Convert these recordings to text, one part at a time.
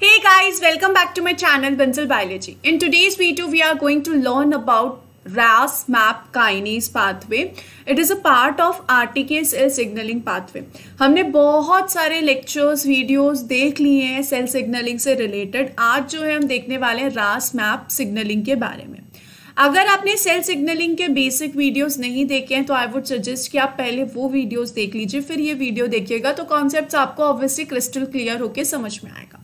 Hey guys, welcome back to my channel Pencil Biology. In today's video, we are going to learn about RAS MAP kinase pathway. It is a part of RTK cell signaling pathway. हमने बहुत सारे lectures, videos देख लिए हैं cell signaling से related. आज जो है हम देखने वाले हैं RAS MAP signaling के बारे में अगर आपने सेल सिग्नलिंग के बेसिक वीडियोस नहीं देखे हैं तो आई वुड सजेस्ट कि आप पहले वो वीडियोस देख लीजिए फिर ये वीडियो देखिएगा तो कॉन्सेप्ट्स आपको ऑब्वियसली क्रिस्टल क्लियर होके समझ में आएगा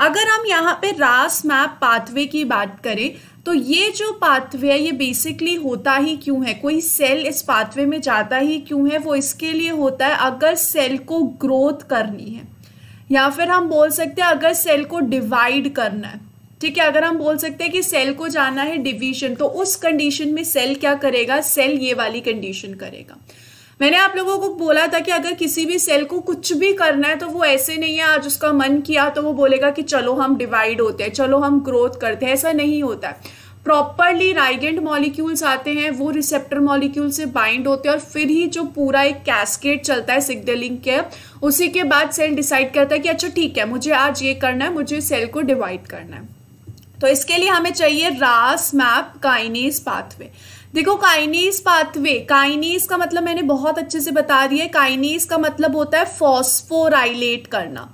अगर हम यहाँ पे रास मैप पाथवे की बात करें तो ये जो पाथवे है ये बेसिकली होता ही क्यों है कोई सेल इस पाथवे में जाता ही क्यों है वो इसके लिए होता है अगर सेल को ग्रोथ करनी है या फिर हम बोल सकते हैं अगर सेल को डिवाइड करना है ठीक है अगर हम बोल सकते हैं कि सेल को जाना है डिवीजन तो उस कंडीशन में सेल क्या करेगा सेल ये वाली कंडीशन करेगा मैंने आप लोगों को बोला था कि अगर किसी भी सेल को कुछ भी करना है तो वो ऐसे नहीं है आज उसका मन किया तो वो बोलेगा कि चलो हम डिवाइड होते हैं चलो हम ग्रोथ करते हैं ऐसा नहीं होता प्रॉपरली राइगेंट मॉलिक्यूल्स आते हैं वो रिसेप्टर मॉलिक्यूल से बाइंड होते हैं और फिर ही जो पूरा एक कैस्केट चलता है सिग्नलिंग के उसी के बाद सेल डिसाइड करता है कि अच्छा ठीक है मुझे आज ये करना है मुझे सेल को डिवाइड करना है तो इसके लिए हमें चाहिए रास मैप काइनेस पाथवे देखो काइनीज पाथवे काइनीज का मतलब मैंने बहुत अच्छे से बता दिया है काइनीज का मतलब होता है फॉस्फोराइलेट करना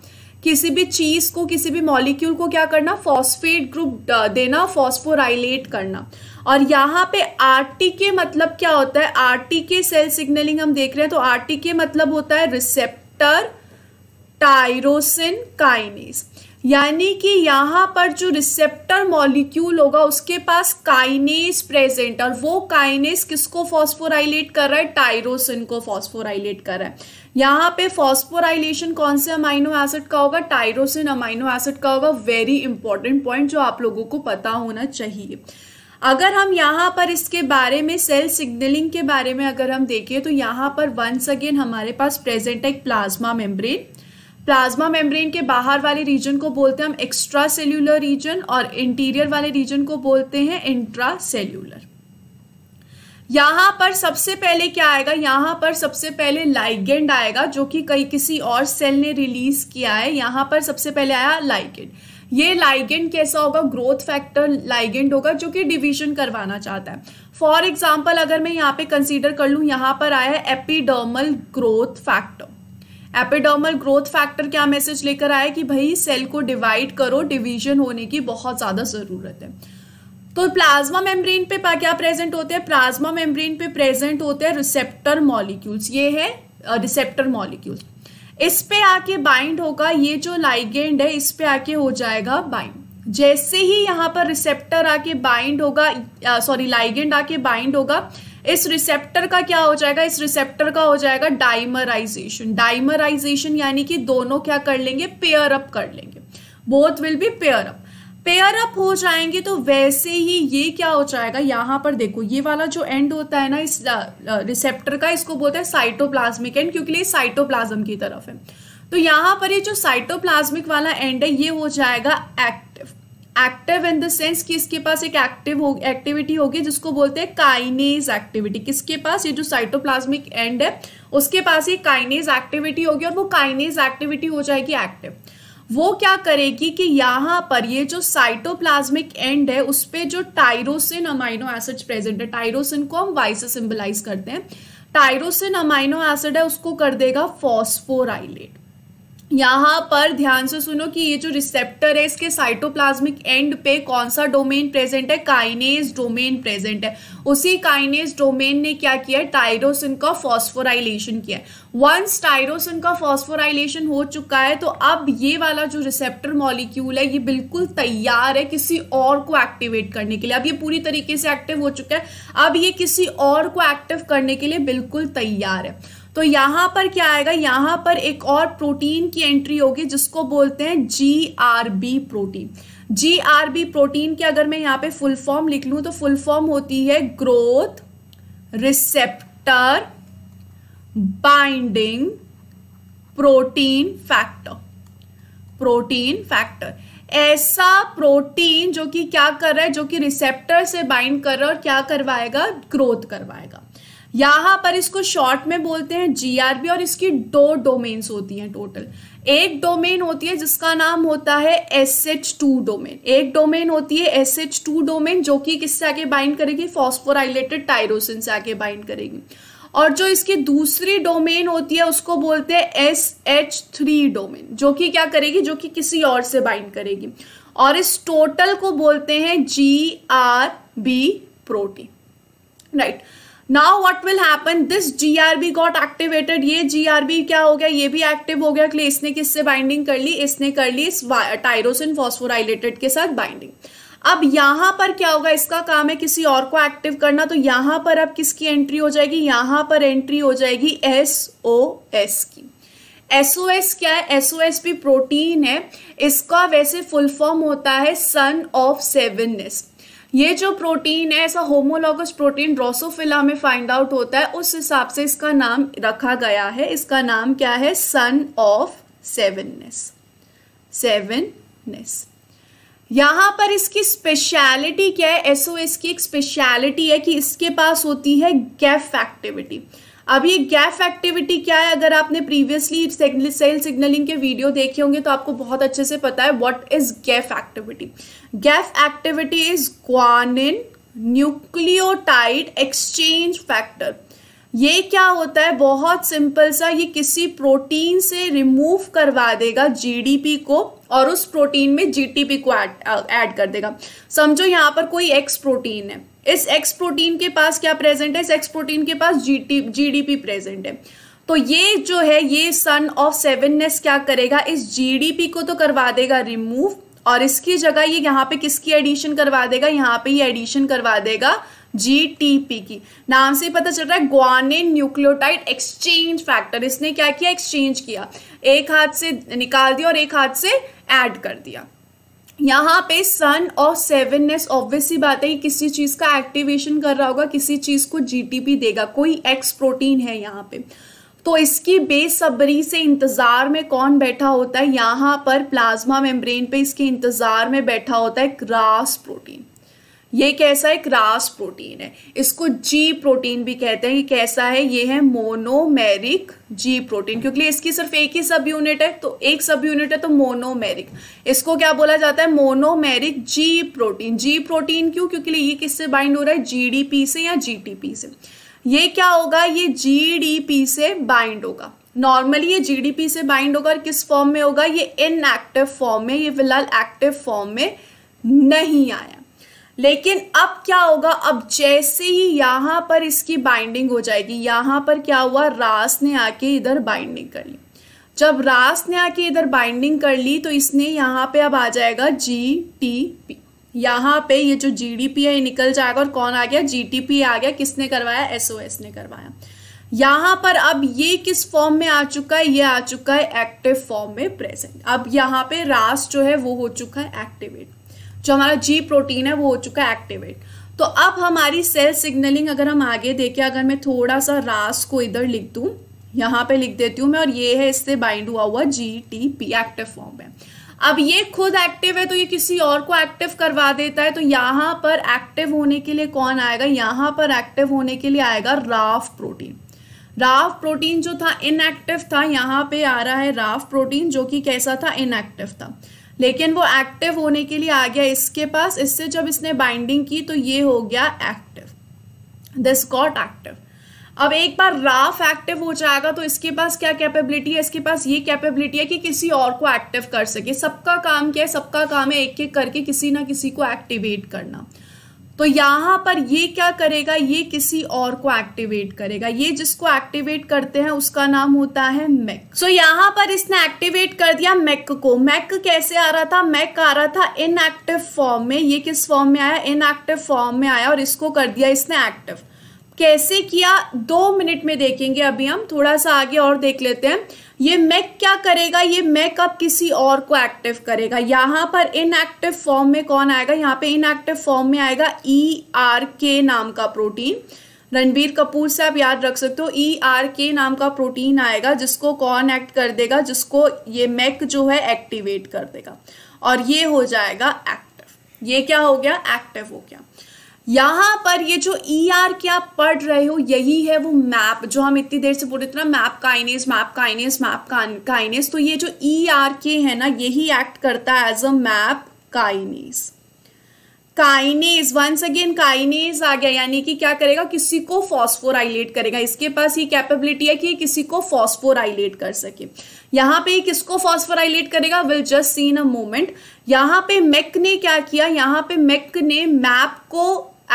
किसी भी चीज़ को किसी भी मॉलिक्यूल को क्या करना फॉस्फेट ग्रुप uh, देना फॉस्फोराइलेट करना और यहाँ पे आरटीके मतलब क्या होता है आरटीके सेल सिग्नलिंग हम देख रहे हैं तो आरटीके मतलब होता है रिसेप्टर टायरोसिन काइनीज यानी कि यहाँ पर जो रिसेप्टर मॉलिक्यूल होगा उसके पास काइनेस प्रेजेंट और वो काइनेस किसको फॉस्फोराइलेट कर रहा है टाइरोसिन को फॉस्फोराइलेट कर रहा है यहाँ पे फॉस्फोराइलेशन कौन से अमाइनो एसिड का होगा टाइरोसिन अमाइनो एसिड का होगा वेरी इंपॉर्टेंट पॉइंट जो आप लोगों को पता होना चाहिए अगर हम यहाँ पर इसके बारे में सेल सिग्नलिंग के बारे में अगर हम देखें तो यहाँ पर वंस अगेन हमारे पास प्रेजेंट है एक प्लाज्मा मेम्ब्रेन प्लाज्मा मेम्ब्रेन के बाहर वाले रीजन को बोलते हैं हम एक्स्ट्रा सेल्यूलर रीजन और इंटीरियर वाले रीजन को बोलते हैं इंट्रा सेल्यूलर यहाँ पर सबसे पहले क्या आएगा यहाँ पर सबसे पहले लाइगेंड आएगा जो कि कई किसी और सेल ने रिलीज किया है यहाँ पर सबसे पहले आया लाइगेंड ये लाइगेंड कैसा होगा ग्रोथ फैक्टर लाइगेंड होगा जो कि डिवीजन करवाना चाहता है फॉर एग्जाम्पल अगर मैं यहाँ पे कंसीडर कर लूँ यहाँ पर आया है epidermal growth factor epidermal growth factor क्या मैसेज लेकर आया कि भाई सेल को डिवाइड करो डिवीजन होने की बहुत ज़्यादा ज़रूरत है तो प्लाज्मा मेम्ब्रेन पे क्या प्रेजेंट होते हैं प्लाज्मा मेम्ब्रेन पे प्रेजेंट होते हैं रिसेप्टर मॉलिक्यूल्स ये है रिसेप्टर मॉलिक्यूल्स इस पे आके बाइंड होगा ये जो लाइगेंड है इस पे आके हो जाएगा बाइंड जैसे ही यहाँ पर रिसेप्टर आके बाइंड होगा सॉरी लाइगेंड आके बाइंड होगा इस रिसेप्टर का क्या हो जाएगा इस रिसेप्टर का हो जाएगा डाइमराइजेशन डाइमराइजेशन यानी कि दोनों क्या कर लेंगे पेयर अप कर लेंगे both will be pair up pair up हो जाएंगे तो वैसे ही ये क्या हो जाएगा यहाँ पर देखो ये वाला जो एंड होता है ना इस रिसेप्टर का इसको बोलते हैं साइटोप्लाज्मिक एंड क्योंकि ये साइटोप्लाज्म की तरफ है तो यहाँ पर ये जो साइटोप्लाज्मिक वाला एंड है ये हो जाएगा active active in the sense कि इसके पास एक एक्टिव हो एक्टिविटी होगी जिसको बोलते हैं काइनेज एक्टिविटी किसके पास ये जो साइटोप्लाज्मिक एंड है उसके पास ये काइनेज एक्टिविटी होगी और वो काइनेज एक्टिविटी हो जाएगी एक्टिव वो क्या करेगी कि यहाँ पर ये जो साइटोप्लाज्मिक एंड है उस पर जो टाइरोसिन अमाइनो एसिड प्रेजेंट है टाइरोसिन को हम वाई से सिंबलाइज करते हैं टाइरोसिन अमाइनो एसिड है उसको कर देगा फॉस्फोराइलेट यहाँ पर ध्यान से सुनो कि ये जो रिसेप्टर है इसके साइटोप्लाज्मिक एंड पे कौन सा डोमेन प्रेजेंट है काइनेज डोमेन प्रेजेंट है उसी काइनेज डोमेन ने क्या किया है टायरोसिन का फॉस्फोराइलेशन किया है वंस टायरोसिन का फॉस्फोराइलेशन हो चुका है तो अब ये वाला जो रिसेप्टर मॉलिक्यूल है ये बिल्कुल तैयार है किसी और को एक्टिवेट करने के लिए अब ये पूरी तरीके से एक्टिव हो चुका है अब ये किसी और को एक्टिव करने के लिए बिल्कुल तैयार है तो यहां पर क्या आएगा यहां पर एक और प्रोटीन की एंट्री होगी जिसको बोलते हैं G R B protein G R B protein की अगर मैं यहां पे फुल फॉर्म लिख लू तो फुल फॉर्म होती है growth receptor binding protein factor protein factor ऐसा प्रोटीन जो कि क्या कर रहा है जो कि रिसेप्टर से बाइंड कर रहा है और क्या करवाएगा ग्रोथ करवाएगा यहां पर इसको शॉर्ट में बोलते हैं जीआरबी और इसकी दो डोमेन्स होती हैं टोटल एक डोमेन होती है जिसका नाम होता है एस एच टू डोमेन एक डोमेन होती है एस एच टू डोमेन जो कि किससे आगे बाइंड करेगी फॉस्फोराइलेटेड टायरोसिन से आगे बाइंड करेगी और जो इसकी दूसरी डोमेन होती है उसको बोलते हैं एस एच थ्री डोमेन जो कि क्या करेगी जो कि किसी और से बाइंड करेगी और इस टोटल को बोलते हैं G R B protein right right. Now what will happen this G R B got activated ये जी आर बी क्या हो गया ये भी एक्टिव हो गया कि इसने किससे बाइंडिंग कर ली इसने कर ली इस टाइरोसिन फॉस्फोराइलेटेड के साथ बाइंडिंग अब यहां पर क्या होगा इसका काम है किसी और को एक्टिव करना तो यहां पर अब किसकी एंट्री हो जाएगी यहां पर एंट्री हो जाएगी एस ओ एस की एस क्या है एस भी प्रोटीन है इसका वैसे फुल फॉर्म होता है सन ऑफ सेवननेस ये जो प्रोटीन है ऐसा होमोलॉगस प्रोटीन ड्रोसोफिला में फाइंड आउट होता है उस हिसाब से इसका नाम रखा गया है इसका नाम क्या है सन ऑफ सेवननेस सेवननेस यहां पर इसकी स्पेशलिटी क्या है एसओ की एक स्पेशलिटी है कि इसके पास होती है गैफ एक्टिविटी अब ये गैफ एक्टिविटी क्या है अगर आपने प्रीवियसली सेल सिग्नलिंग के वीडियो देखे होंगे तो आपको बहुत अच्छे से पता है what is GEF activity GEF activity is guanine nucleotide exchange factor ये क्या होता है बहुत सिंपल सा ये किसी प्रोटीन से रिमूव करवा देगा जीडीपी को और उस प्रोटीन में जीटीपी को ऐड कर देगा समझो यहाँ पर कोई एक्स प्रोटीन है इस एक्स प्रोटीन के पास क्या प्रेजेंट है इस एक्स प्रोटीन के पास जी टी जीडीपी प्रेजेंट है तो ये जो है ये सन ऑफ सेवननेस क्या करेगा इस जीडीपी को तो करवा देगा रिमूव और इसकी जगह ये यहाँ पे किसकी एडिशन करवा देगा यहाँ पे ये एडिशन करवा देगा जीटीपी की नाम से पता चल रहा है ग्वाने न्यूक्लियोटाइड एक्सचेंज फैक्टर इसने क्या किया एक्सचेंज किया एक हाथ से निकाल दिया और एक हाथ से ऐड कर दिया यहाँ पे सन और सेवननेस ऑब्वियस सी बात है कि किसी चीज़ का एक्टिवेशन कर रहा होगा किसी चीज़ को जीटीपी देगा कोई एक्स प्रोटीन है यहाँ पे तो इसकी बेसब्री से इंतज़ार में कौन बैठा होता है यहाँ पर प्लाज्मा मेम्ब्रेन पे इसके इंतज़ार में बैठा होता है ग्रास प्रोटीन ये कैसा है क्रास प्रोटीन है इसको जी प्रोटीन भी कहते हैं ये कैसा है ये है मोनोमेरिक जी प्रोटीन क्योंकि इसकी सिर्फ एक ही सब यूनिट है तो एक सब यूनिट है तो मोनोमेरिक इसको क्या बोला जाता है monomeric G protein G protein क्यों क्योंकि ये किससे बाइंड हो रहा है जी से या जी से ये क्या होगा ये जी से बाइंड होगा नॉर्मली ये जीडीपी से बाइंड होगा और किस फॉर्म में होगा ये इनएक्टिव फॉर्म में ये फिलहाल एक्टिव फॉर्म में नहीं आया लेकिन अब क्या होगा अब जैसे ही यहाँ पर इसकी बाइंडिंग हो जाएगी यहाँ पर क्या हुआ रास ने आके इधर बाइंडिंग कर ली जब रास ने आके इधर बाइंडिंग कर ली तो इसने यहाँ पे अब आ जाएगा जी टी पी यहाँ पे ये जो जी डी पी है ये निकल जाएगा और कौन आ गया जी टी पी आ गया किसने करवाया एस ओ एस ने करवाया यहाँ पर अब ये किस फॉर्म में आ चुका है ये आ चुका है एक्टिव फॉर्म में प्रेजेंट अब यहाँ पे रास जो है वो हो चुका है एक्टिवेट जो हमारा जी प्रोटीन है वो हो चुका है एक्टिवेट तो अब हमारी सेल सिग्नलिंग अगर हम आगे देखें अगर मैं थोड़ा सा रास को इधर लिख दूँ यहाँ पे लिख देती हूँ मैं और ये है इससे बाइंड हुआ हुआ G T P active form में अब ये खुद एक्टिव है तो ये किसी और को एक्टिव करवा देता है तो यहाँ पर एक्टिव होने के लिए कौन आएगा यहाँ पर एक्टिव होने के लिए आएगा राफ प्रोटीन राफ प्रोटीन जो था इनएक्टिव था यहाँ पे आ रहा है राफ प्रोटीन जो कि कैसा था इनएक्टिव था लेकिन वो एक्टिव होने के लिए आ गया इसके पास इससे जब इसने बाइंडिंग की तो ये हो गया एक्टिव दिस गॉट एक्टिव अब एक बार राफ एक्टिव हो जाएगा तो इसके पास क्या कैपेबिलिटी है इसके पास ये कैपेबिलिटी है कि किसी और को एक्टिव कर सके सबका काम क्या है सबका काम है एक एक करके किसी ना किसी को एक्टिवेट करना तो यहाँ पर ये क्या करेगा ये किसी और को एक्टिवेट करेगा ये जिसको एक्टिवेट करते हैं उसका नाम होता है मैक सो so, यहाँ पर इसने एक्टिवेट कर दिया मैक को मैक कैसे आ रहा था मैक आ रहा था इनएक्टिव फॉर्म में ये किस फॉर्म में आया इनएक्टिव फॉर्म में आया और इसको कर दिया इसने एक्टिव कैसे किया दो मिनट में देखेंगे अभी हम थोड़ा सा आगे और देख लेते हैं ये मैक क्या करेगा ये मैक अब किसी और को एक्टिव करेगा यहाँ पर इनएक्टिव फॉर्म में कौन आएगा यहाँ पे इनएक्टिव फॉर्म में आएगा ई आर के नाम का प्रोटीन रणबीर कपूर से आप याद रख सकते हो ई आर के नाम का प्रोटीन आएगा जिसको कौन एक्ट कर देगा जिसको ये मैक जो है एक्टिवेट कर देगा और ये हो जाएगा एक्टिव ये क्या हो गया एक्टिव हो गया यहाँ पर ये जो ई ER आर क्या आप पढ़ रहे हो यही है वो मैप जो हम इतनी देर से बोल रहे थे ना MAP kinase MAP kinase MAP kinase तो ये जो ई e ER आर के है ना यही एक्ट करता है as a MAP kinase kinase once again kinase आ गया यानी कि क्या करेगा किसी को फॉस्फोराइलेट करेगा इसके पास ये कैपेबिलिटी है कि ये किसी को फॉस्फोराइलेट कर सके यहाँ पे किसको फॉस्फोराइलेट करेगा will just seen a moment यहाँ पे मेक ने क्या किया यहाँ पे मेक ने मैप को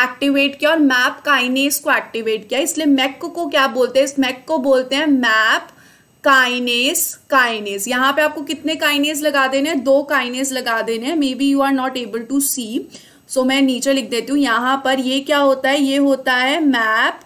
एक्टिवेट किया और मैप काइनेस को एक्टिवेट किया इसलिए मैक को क्या बोलते हैं इस मैक को बोलते हैं मैप काइनेस काइनेस यहाँ पे आपको कितने काइनेस लगा देने हैं दो काइनेस लगा देने हैं may be you are not able to see so मैं नीचे लिख देती हूँ यहाँ पर ये क्या होता है ये होता है मैप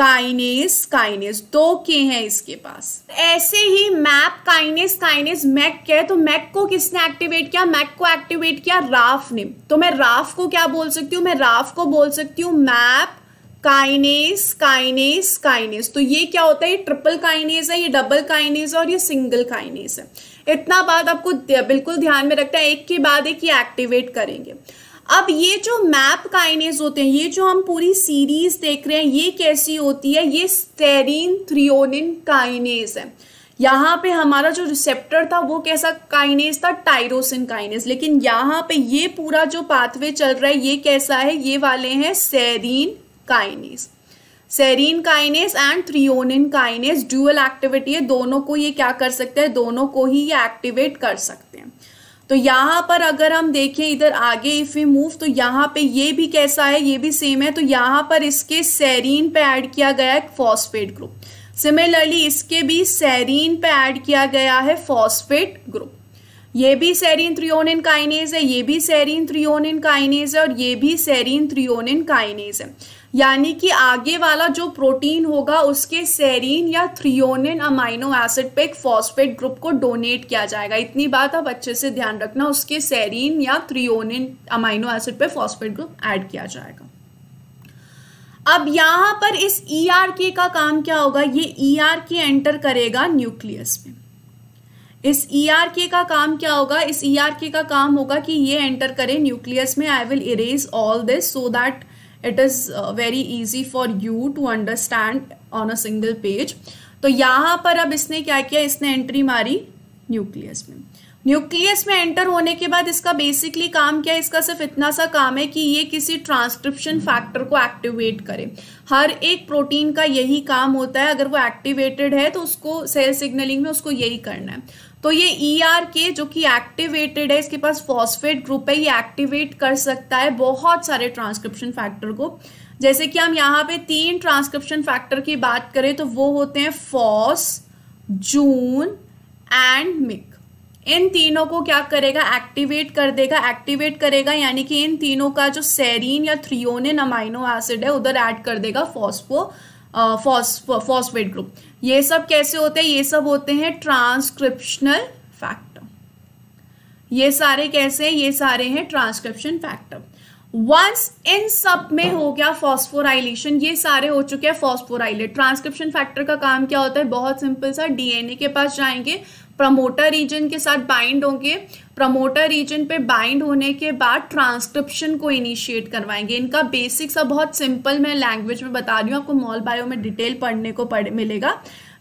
काइनेस काइनेस दो के हैं इसके पास ऐसे ही मैप काइनेस काइनेस मैक के तो मैक को किसने एक्टिवेट किया मैक को एक्टिवेट किया राफ ने तो मैं राफ को क्या बोल सकती हूँ मैं राफ को बोल सकती हूँ मैप काइनेस काइनेस काइनेस तो ये क्या होता है ये ट्रिपल काइनेस है ये डबल काइनेस और ये सिंगल काइनेस है इतना बात आपको बिल्कुल ध्यान में रखना है एक के बाद एक ये एक्टिवेट करेंगे अब ये जो मैप काइनेज होते हैं ये जो हम पूरी सीरीज देख रहे हैं ये कैसी होती है ये स्टेरिन थ्रियोनिन काइनेज है यहाँ पे हमारा जो रिसेप्टर था वो कैसा काइनेज था टाइरोसिन काइनेज लेकिन यहाँ पे ये पूरा जो पाथवे चल रहा है ये कैसा है ये वाले हैं serine kinase serine kinase and threonine kinase dual activity है दोनों को ये क्या कर सकते हैं दोनों को ही ये एक्टिवेट कर सकते हैं तो यहाँ पर अगर हम देखें इधर आगे इफ़ वी मूव तो यहाँ पे ये भी कैसा है ये भी सेम है तो यहाँ पर इसके सैरीन पे ऐड किया गया है फॉस्फेट ग्रुप सिमिलरली इसके भी सैरीन पे ऐड किया गया है फॉस्फेट ग्रुप ये भी सैरीन थ्रियोन काइनेज है ये भी सैरीन थ्रियोनिन काइनेज है और ये भी सैरीन थ्रियोनिन काइनेज है यानी कि आगे वाला जो प्रोटीन होगा उसके सेरीन या थ्रियोनिन अमाइनो एसिड पे एक फॉस्फेट ग्रुप को डोनेट किया जाएगा इतनी बात आप अच्छे से ध्यान रखना उसके सेरीन या थ्रियोनिन अमाइनो एसिड पे फॉस्फेट ग्रुप ऐड किया जाएगा अब यहां पर इस ई आर के का काम क्या होगा ये ई आर के एंटर करेगा न्यूक्लियस में इस ई आर के का काम क्या होगा इस ई आर के का काम होगा कि ये एंटर करे न्यूक्लियस में I will erase all this so that it is very easy for you to understand on a single page तो यहाँ पर अब इसने क्या किया इसने एंट्री मारी न्यूक्लियस में न्यूक्लियस में एंटर होने के बाद इसका बेसिकली काम क्या है इसका सिर्फ इतना सा काम है कि ये किसी ट्रांसक्रिप्शन फैक्टर को एक्टिवेट करे हर एक प्रोटीन का यही काम होता है अगर वो एक्टिवेटेड है तो उसको सेल सिग्नलिंग में उसको यही करना है तो ये ई ER के जो कि एक्टिवेटेड है इसके पास फॉस्फेट ग्रुप है ये एक्टिवेट कर सकता है बहुत सारे ट्रांसक्रिप्शन फैक्टर को जैसे कि हम यहाँ पे तीन ट्रांसक्रिप्शन फैक्टर की बात करें तो वो होते हैं फॉस जून एंड मिक इन तीनों को क्या करेगा एक्टिवेट कर देगा एक्टिवेट करेगा यानी कि इन तीनों का जो सेरीन या थ्रियोनिन अमाइनो एसिड है उधर ऐड कर देगा फॉस्फो फॉस्फेट ग्रुप ये सब कैसे होते हैं ये सब होते हैं ट्रांसक्रिप्शनल फैक्टर ये सारे कैसे हैं ये सारे हैं ट्रांसक्रिप्शन फैक्टर वंस इन सब में हो गया फॉस्फोराइलेशन ये सारे हो चुके हैं फॉस्फोराइलेट ट्रांसक्रिप्शन फैक्टर का काम क्या होता है बहुत सिंपल सा डीएनए के पास जाएंगे प्रमोटर रीजन के साथ बाइंड होंगे प्रमोटर रीजन पे बाइंड होने के बाद ट्रांसक्रिप्शन को इनिशिएट करवाएंगे इनका बेसिक सब बहुत सिंपल मैं लैंग्वेज में बता रही हूँ आपको मॉल बायो में डिटेल पढ़ने को पढ़ मिलेगा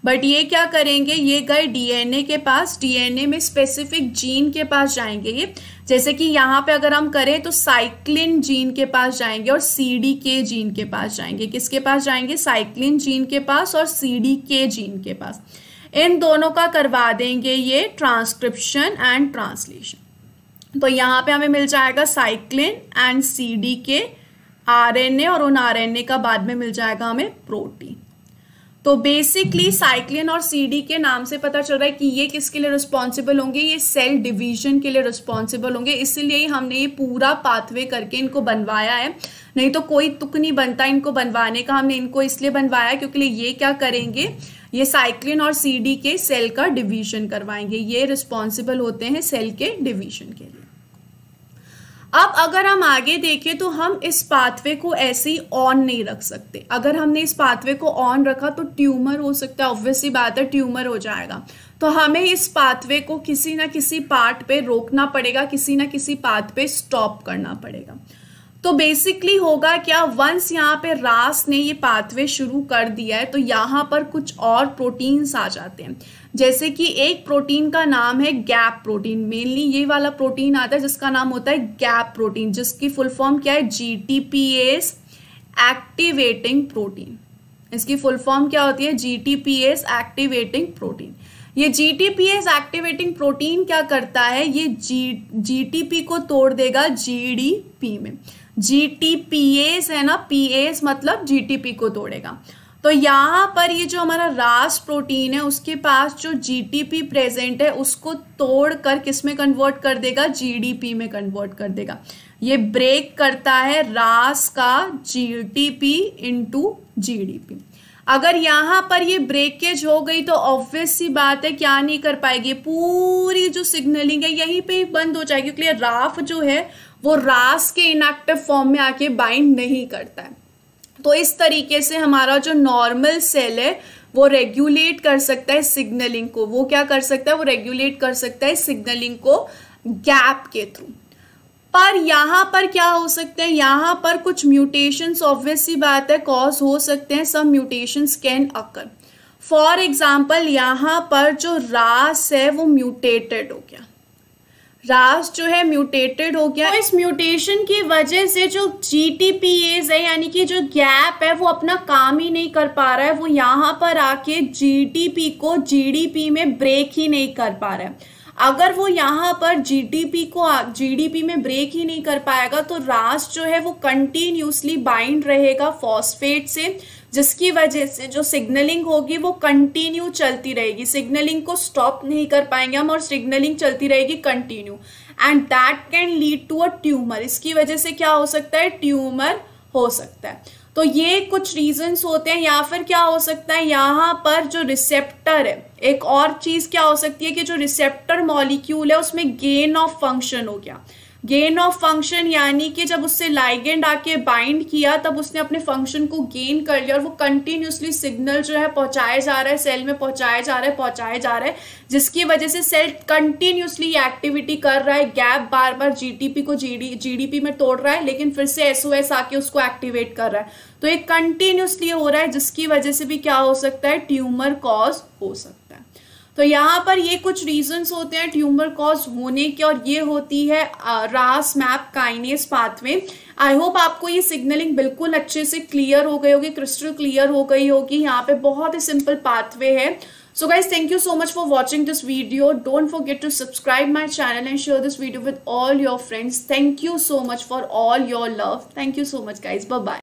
बट ये क्या करेंगे ये गए डीएनए के पास डीएनए में स्पेसिफिक जीन के पास जाएंगे ये जैसे कि यहाँ पे अगर हम करें तो साइक्लिन जीन के पास जाएंगे और सी के जीन के पास जाएंगे किसके पास जाएंगे साइक्लिन जीन के पास और सी के जीन के पास इन दोनों का करवा देंगे ये ट्रांसक्रिप्शन एंड ट्रांसलेशन तो यहाँ पे हमें मिल जाएगा साइक्लिन एंड डी के आरएनए और उन आरएनए का बाद में मिल जाएगा हमें प्रोटीन तो बेसिकली साइक्लिन और डी के नाम से पता चल रहा है कि ये किसके लिए रिस्पॉन्सिबल होंगे ये सेल डिवीजन के लिए रिस्पॉन्सिबल होंगे इसलिए ही हमने ये पूरा पाथवे करके इनको बनवाया है नहीं तो कोई तुक नहीं बनता इनको बनवाने का हमने इनको इसलिए बनवाया क्योंकि ये क्या करेंगे ये साइक्लिन और सीडी के सेल का डिवीजन करवाएंगे ये रिस्पॉन्सिबल होते हैं सेल के डिवीजन के लिए अब अगर हम आगे देखें तो हम इस पाथवे को ऐसे ही ऑन नहीं रख सकते अगर हमने इस पाथवे को ऑन रखा तो ट्यूमर हो सकता है ऑब्वियसली बात है ट्यूमर हो जाएगा तो हमें इस पाथवे को किसी ना किसी पार्ट पे रोकना पड़ेगा किसी ना किसी पाथ पे स्टॉप करना पड़ेगा तो बेसिकली होगा क्या वंस यहाँ पे रास ने ये पाथवे शुरू कर दिया है तो यहाँ पर कुछ और प्रोटीन्स आ जाते हैं जैसे कि एक प्रोटीन का नाम है गैप प्रोटीन मेनली ये वाला प्रोटीन आता है जिसका नाम होता है गैप प्रोटीन जिसकी फुल फॉर्म क्या है G T GTPase activating protein इसकी फुल फॉर्म क्या होती है G T GTPase activating protein ये G T GTPase activating protein क्या करता है ये जी जी टी पी को तोड़ देगा जी डी पी में जी टी पी एस है ना पी एस मतलब जी टी पी को तोड़ेगा तो यहाँ पर ये जो हमारा रास प्रोटीन है उसके पास जो जीटीपी प्रेजेंट है उसको तोड़ कर किस में कन्वर्ट कर देगा जीडीपी में कन्वर्ट कर देगा ये ब्रेक करता है रास का जीटीपी इनटू जीडीपी अगर यहाँ पर ये ब्रेकेज हो गई तो ऑब्वियस सी बात है क्या नहीं कर पाएगी पूरी जो सिग्नलिंग है यहीं पे ही बंद हो जाएगी क्लियर राफ जो है वो रास के इनएक्टिव फॉर्म में आके बाइंड नहीं करता है तो इस तरीके से हमारा जो नॉर्मल सेल है वो रेगुलेट कर सकता है सिग्नलिंग को वो क्या कर सकता है वो रेगुलेट कर सकता है सिग्नलिंग को गैप के थ्रू पर यहाँ पर क्या हो सकते हैं यहाँ पर कुछ म्यूटेशंस ऑब्वियस सी बात है कॉज हो सकते हैं सब mutations can occur for example यहाँ पर जो रास है वो म्यूटेटेड हो गया रास जो है म्यूटेटेड हो गया तो इस म्यूटेशन की वजह से जो जी टी पी एज है यानी कि जो गैप है वो अपना काम ही नहीं कर पा रहा है वो यहाँ पर आके जी टी पी को जी डी पी में ब्रेक ही नहीं कर पा रहा है अगर वो यहाँ पर जी पी को जी डी पी में ब्रेक ही नहीं कर पाएगा तो रास जो है वो कंटिन्यूसली बाइंड रहेगा फॉस्फेट से जिसकी वजह से जो सिग्नलिंग होगी वो कंटिन्यू चलती रहेगी सिग्नलिंग को स्टॉप नहीं कर पाएंगे हम और सिग्नलिंग चलती रहेगी continue and that can lead to a tumour इसकी वजह से क्या हो सकता है ट्यूमर हो सकता है तो ये कुछ रीजंस होते हैं या फिर क्या हो सकता है यहाँ पर जो रिसेप्टर है एक और चीज़ क्या हो सकती है कि जो रिसेप्टर मॉलिक्यूल है उसमें गेन ऑफ फंक्शन हो गया गेन ऑफ फंक्शन यानी कि जब उससे लाइगेंड आके बाइंड किया तब उसने अपने फंक्शन को गेन कर लिया और वो कंटिन्यूसली सिग्नल जो है पहुंचाया जा रहा है सेल में पहुंचाया जा रहा है पहुंचाया जा रहा है जिसकी वजह से सेल कंटिन्यूसली एक्टिविटी कर रहा है गैप बार बार जीटीपी को जीडी जी में तोड़ रहा है लेकिन फिर से एसओएस आके उसको एक्टिवेट कर रहा है तो ये कंटिन्यूसली हो रहा है जिसकी वजह से भी क्या हो सकता है ट्यूमर कॉज हो सकता है तो यहाँ पर ये कुछ रीजंस होते हैं ट्यूमर कॉज होने के और ये होती है Ras MAP kinase pathway I hope आपको ये सिग्नलिंग बिल्कुल अच्छे से क्लियर हो गई होगी क्रिस्टल क्लियर हो गई होगी यहाँ पे बहुत ही सिंपल पाथवे है so guys thank you so much for watching this video don't get to subscribe my channel and share this video with all your friends thank you so much for all your love thank you so much guys bye